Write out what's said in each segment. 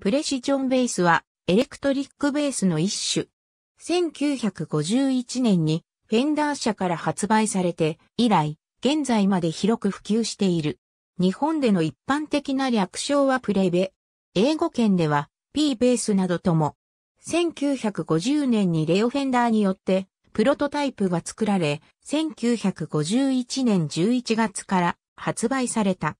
プレシジョンベースはエレクトリックベースの一種。1951年にフェンダー社から発売されて以来、現在まで広く普及している。日本での一般的な略称はプレベ。英語圏では P ベースなどとも。1950年にレオフェンダーによってプロトタイプが作られ、1951年11月から発売された。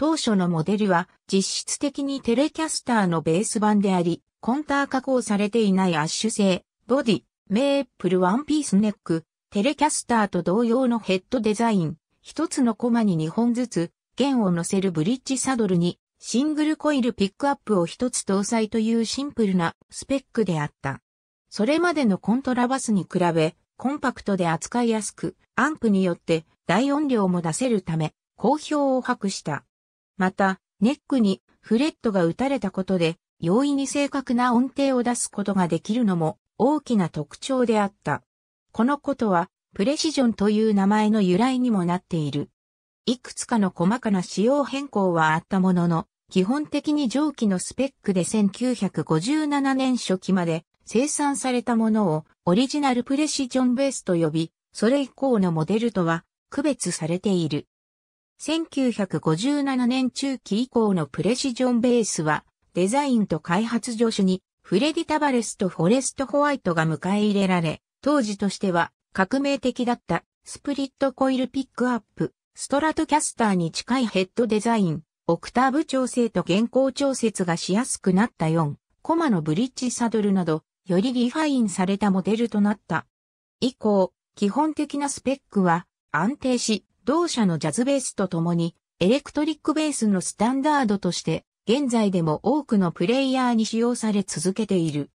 当初のモデルは実質的にテレキャスターのベース版であり、コンター加工されていないアッシュ製、ボディ、メープルワンピースネック、テレキャスターと同様のヘッドデザイン、一つのコマに2本ずつ、弦を乗せるブリッジサドルに、シングルコイルピックアップを一つ搭載というシンプルなスペックであった。それまでのコントラバスに比べ、コンパクトで扱いやすく、アンプによって大音量も出せるため、好評を博した。また、ネックにフレットが打たれたことで、容易に正確な音程を出すことができるのも大きな特徴であった。このことは、プレシジョンという名前の由来にもなっている。いくつかの細かな仕様変更はあったものの、基本的に蒸気のスペックで1957年初期まで生産されたものをオリジナルプレシジョンベースと呼び、それ以降のモデルとは区別されている。1957年中期以降のプレシジョンベースは、デザインと開発助手に、フレディ・タバレスとフォレスト・ホワイトが迎え入れられ、当時としては革命的だったスプリットコイルピックアップ、ストラトキャスターに近いヘッドデザイン、オクターブ調整と原稿調節がしやすくなった4、コマのブリッジサドルなど、よりリファインされたモデルとなった。以降、基本的なスペックは安定し、同社のジャズベースとともに、エレクトリックベースのスタンダードとして、現在でも多くのプレイヤーに使用され続けている。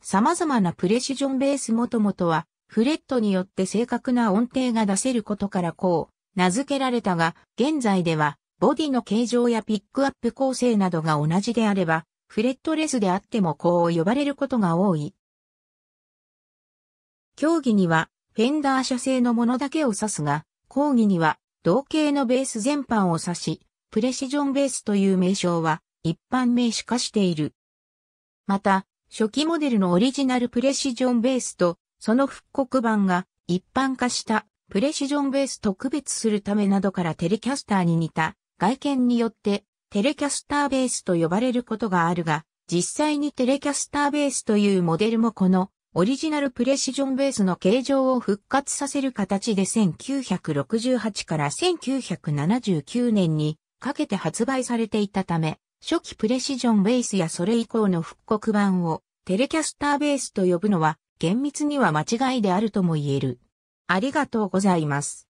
様々なプレシジョンベースもともとは、フレットによって正確な音程が出せることからこう、名付けられたが、現在では、ボディの形状やピックアップ構成などが同じであれば、フレットレスであってもこう呼ばれることが多い。競技には、フェンダー社製のものだけを指すが、講義には、同型のベース全般を指し、プレシジョンベースという名称は一般名詞化している。また、初期モデルのオリジナルプレシジョンベースと、その復刻版が一般化したプレシジョンベースと区別するためなどからテレキャスターに似た外見によってテレキャスターベースと呼ばれることがあるが、実際にテレキャスターベースというモデルもこのオリジナルプレシジョンベースの形状を復活させる形で1968から1979年にかけて発売されていたため、初期プレシジョンベースやそれ以降の復刻版をテレキャスターベースと呼ぶのは厳密には間違いであるとも言える。ありがとうございます。